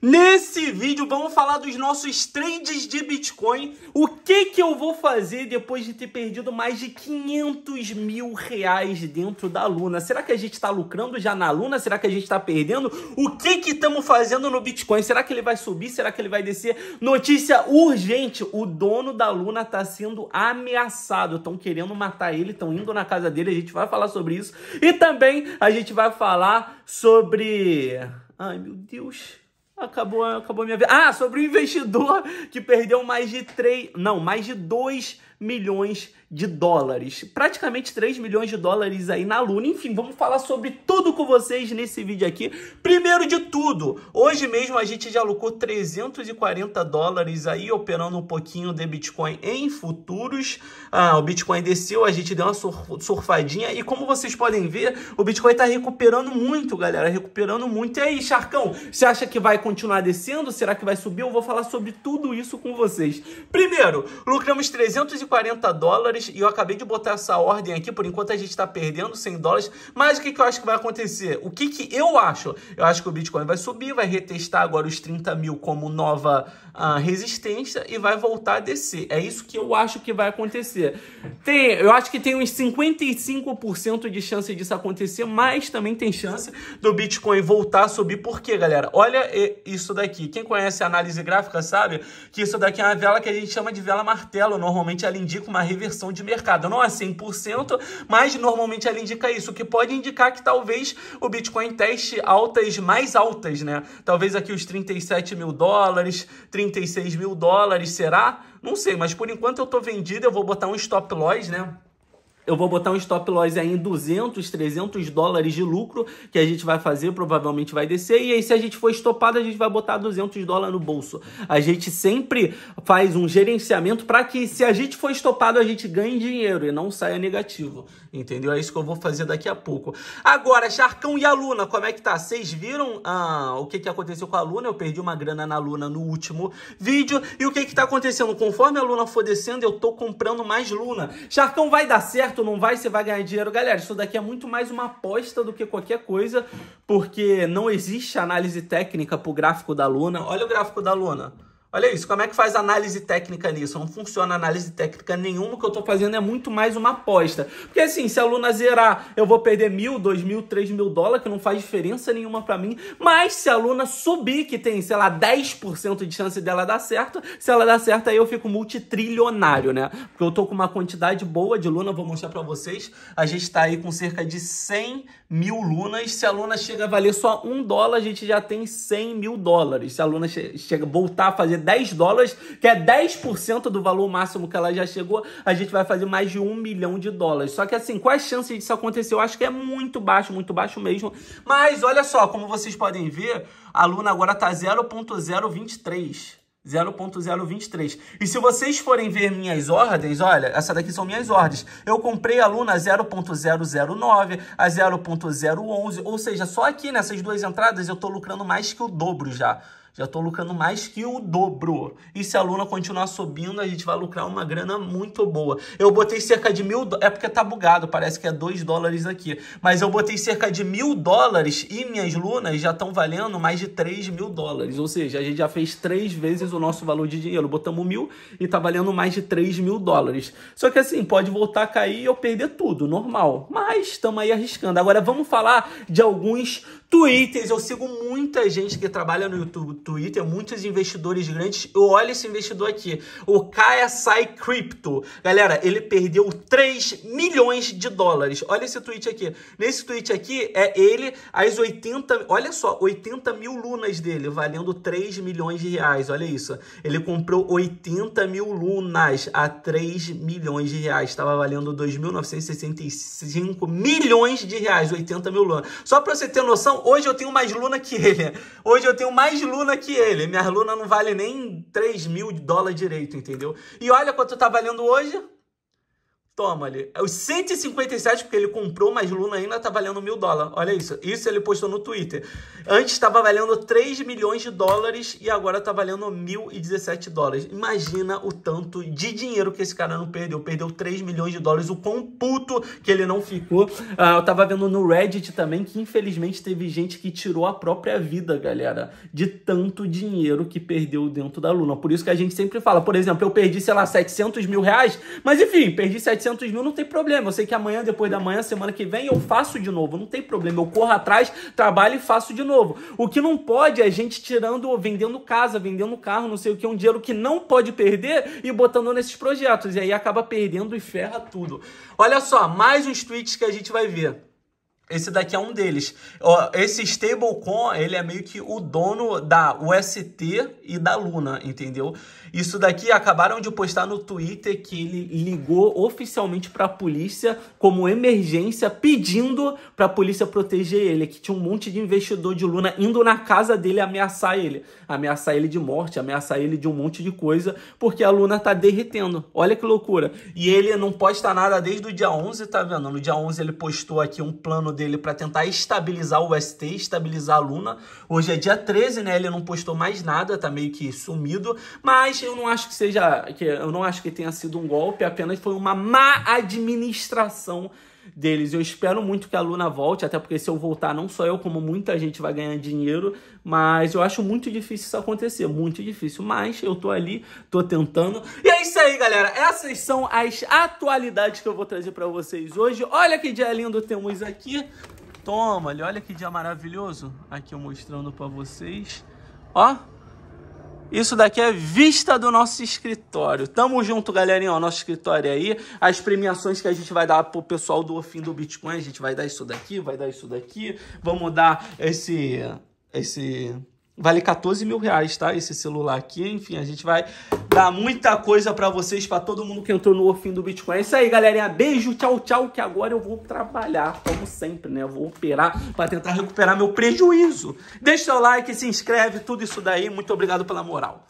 Nesse vídeo vamos falar dos nossos trades de Bitcoin, o que que eu vou fazer depois de ter perdido mais de 500 mil reais dentro da Luna. Será que a gente está lucrando já na Luna? Será que a gente está perdendo? O que que estamos fazendo no Bitcoin? Será que ele vai subir? Será que ele vai descer? Notícia urgente, o dono da Luna está sendo ameaçado, estão querendo matar ele, estão indo na casa dele, a gente vai falar sobre isso. E também a gente vai falar sobre... Ai meu Deus... Acabou, acabou a minha vida. Ah, sobre o investidor que perdeu mais de três. Não, mais de dois milhões de dólares. Praticamente 3 milhões de dólares aí na Luna. Enfim, vamos falar sobre tudo com vocês nesse vídeo aqui. Primeiro de tudo, hoje mesmo a gente já lucrou 340 dólares aí operando um pouquinho de Bitcoin em futuros. Ah, o Bitcoin desceu, a gente deu uma surfadinha e como vocês podem ver, o Bitcoin está recuperando muito, galera, recuperando muito. E aí, Charcão, você acha que vai continuar descendo? Será que vai subir? Eu vou falar sobre tudo isso com vocês. Primeiro, lucramos 340 140 dólares e eu acabei de botar essa ordem aqui, por enquanto a gente está perdendo 100 dólares, mas o que, que eu acho que vai acontecer? O que, que eu acho? Eu acho que o Bitcoin vai subir, vai retestar agora os 30 mil como nova uh, resistência e vai voltar a descer. É isso que eu acho que vai acontecer. Tem, eu acho que tem uns 55% de chance disso acontecer, mas também tem chance do Bitcoin voltar a subir. Por quê, galera? Olha isso daqui. Quem conhece a análise gráfica sabe que isso daqui é uma vela que a gente chama de vela martelo, normalmente ali ela indica uma reversão de mercado. Não é 100%, mas normalmente ela indica isso, que pode indicar que talvez o Bitcoin teste altas mais altas, né? Talvez aqui os 37 mil dólares, 36 mil dólares, será? Não sei, mas por enquanto eu tô vendido, eu vou botar um stop loss, né? eu vou botar um stop loss aí em 200, 300 dólares de lucro que a gente vai fazer, provavelmente vai descer. E aí, se a gente for estopado, a gente vai botar 200 dólares no bolso. A gente sempre faz um gerenciamento para que, se a gente for estopado, a gente ganhe dinheiro e não saia negativo. Entendeu? É isso que eu vou fazer daqui a pouco. Agora, Charcão e a Luna, como é que tá? Vocês viram ah, o que, que aconteceu com a Luna? Eu perdi uma grana na Luna no último vídeo. E o que, que tá acontecendo? Conforme a Luna for descendo, eu tô comprando mais Luna. Charcão vai dar certo? certo ou não vai, você vai ganhar dinheiro. Galera, isso daqui é muito mais uma aposta do que qualquer coisa, porque não existe análise técnica pro gráfico da Luna. Olha o gráfico da Luna. Olha isso, como é que faz análise técnica nisso? Não funciona análise técnica nenhuma, o que eu estou fazendo é muito mais uma aposta. Porque assim, se a aluna zerar, eu vou perder mil, dois mil, três mil dólares, que não faz diferença nenhuma para mim. Mas se a aluna subir, que tem, sei lá, 10% de chance dela dar certo, se ela dar certo, aí eu fico multitrilionário, né? Porque eu tô com uma quantidade boa de aluna, vou mostrar para vocês. A gente está aí com cerca de 100 mil lunas. Se a aluna chega a valer só um dólar, a gente já tem 100 mil dólares. Se a aluna che chega voltar a fazer fazer 10 dólares, que é 10% do valor máximo que ela já chegou, a gente vai fazer mais de um milhão de dólares. Só que assim, quais chances disso acontecer? Eu acho que é muito baixo, muito baixo mesmo. Mas olha só, como vocês podem ver, a Luna agora tá 0.023. 0.023. E se vocês forem ver minhas ordens, olha, essa daqui são minhas ordens. Eu comprei a Luna 0.009, a 0.011, ou seja, só aqui nessas duas entradas eu estou lucrando mais que o dobro já. Já estou lucrando mais que o dobro. E se a Luna continuar subindo, a gente vai lucrar uma grana muito boa. Eu botei cerca de mil... É porque tá bugado, parece que é dois dólares aqui. Mas eu botei cerca de mil dólares e minhas Lunas já estão valendo mais de três mil dólares. Ou seja, a gente já fez três vezes o nosso valor de dinheiro. Botamos mil e tá valendo mais de três mil dólares. Só que assim, pode voltar a cair e eu perder tudo, normal. Mas estamos aí arriscando. Agora vamos falar de alguns Twitters, eu sigo muita gente que trabalha no YouTube, Twitter, muitos investidores grandes. Eu olho esse investidor aqui, o KSI Crypto. Galera, ele perdeu 3 milhões de dólares. Olha esse tweet aqui. Nesse tweet aqui é ele, as 80, olha só, 80 mil lunas dele, valendo 3 milhões de reais. Olha isso. Ele comprou 80 mil lunas a 3 milhões de reais. Estava valendo 2.965 milhões de reais, 80 mil lunas. Só para você ter noção, hoje eu tenho mais Luna que ele. Hoje eu tenho mais Luna que ele. Minha Luna não vale nem 3 mil dólares direito, entendeu? E olha quanto tá valendo hoje toma ali, é Os 157 porque ele comprou, mas Luna ainda tá valendo mil dólares. Olha isso. Isso ele postou no Twitter. Antes estava valendo 3 milhões de dólares e agora tá valendo 1.017 dólares. Imagina o tanto de dinheiro que esse cara não perdeu. Perdeu 3 milhões de dólares. O quão puto que ele não ficou. Ah, eu tava vendo no Reddit também que infelizmente teve gente que tirou a própria vida, galera. De tanto dinheiro que perdeu dentro da Luna. Por isso que a gente sempre fala, por exemplo, eu perdi, sei lá, 700 mil reais. Mas enfim, perdi 700 400 mil, não tem problema. Eu sei que amanhã, depois da manhã, semana que vem, eu faço de novo. Não tem problema. Eu corro atrás, trabalho e faço de novo. O que não pode é a gente tirando, vendendo casa, vendendo carro, não sei o que, um dinheiro que não pode perder e botando nesses projetos. E aí acaba perdendo e ferra tudo. Olha só, mais uns tweets que a gente vai ver. Esse daqui é um deles. Esse stablecoin, ele é meio que o dono da UST e da Luna, entendeu? Isso daqui acabaram de postar no Twitter que ele ligou oficialmente para a polícia como emergência, pedindo para a polícia proteger ele, que tinha um monte de investidor de Luna indo na casa dele ameaçar ele, ameaçar ele de morte, ameaçar ele de um monte de coisa, porque a Luna tá derretendo. Olha que loucura. E ele não posta nada desde o dia 11, tá vendo? No dia 11 ele postou aqui um plano dele para tentar estabilizar o ST, estabilizar a Luna. Hoje é dia 13, né? Ele não postou mais nada, tá meio que sumido, mas eu não acho que seja, que eu não acho que tenha sido um golpe, apenas foi uma má administração deles. Eu espero muito que a Luna volte, até porque se eu voltar, não só eu, como muita gente vai ganhar dinheiro, mas eu acho muito difícil isso acontecer, muito difícil. Mas eu tô ali, tô tentando. E é isso aí, galera. Essas são as atualidades que eu vou trazer para vocês hoje. Olha que dia lindo temos aqui. Toma, olha que dia maravilhoso. Aqui eu mostrando para vocês. Ó, isso daqui é vista do nosso escritório. Tamo junto, galerinha. Ó, nosso escritório é aí. As premiações que a gente vai dar pro pessoal do fim do Bitcoin. A gente vai dar isso daqui, vai dar isso daqui. Vamos dar esse... Esse... Vale 14 mil reais, tá? Esse celular aqui. Enfim, a gente vai dar muita coisa para vocês, para todo mundo que entrou no Orfim do Bitcoin. É isso aí, galerinha. Beijo, tchau, tchau. Que agora eu vou trabalhar, como sempre, né? Eu vou operar para tentar recuperar meu prejuízo. Deixa seu like, se inscreve, tudo isso daí. Muito obrigado pela moral.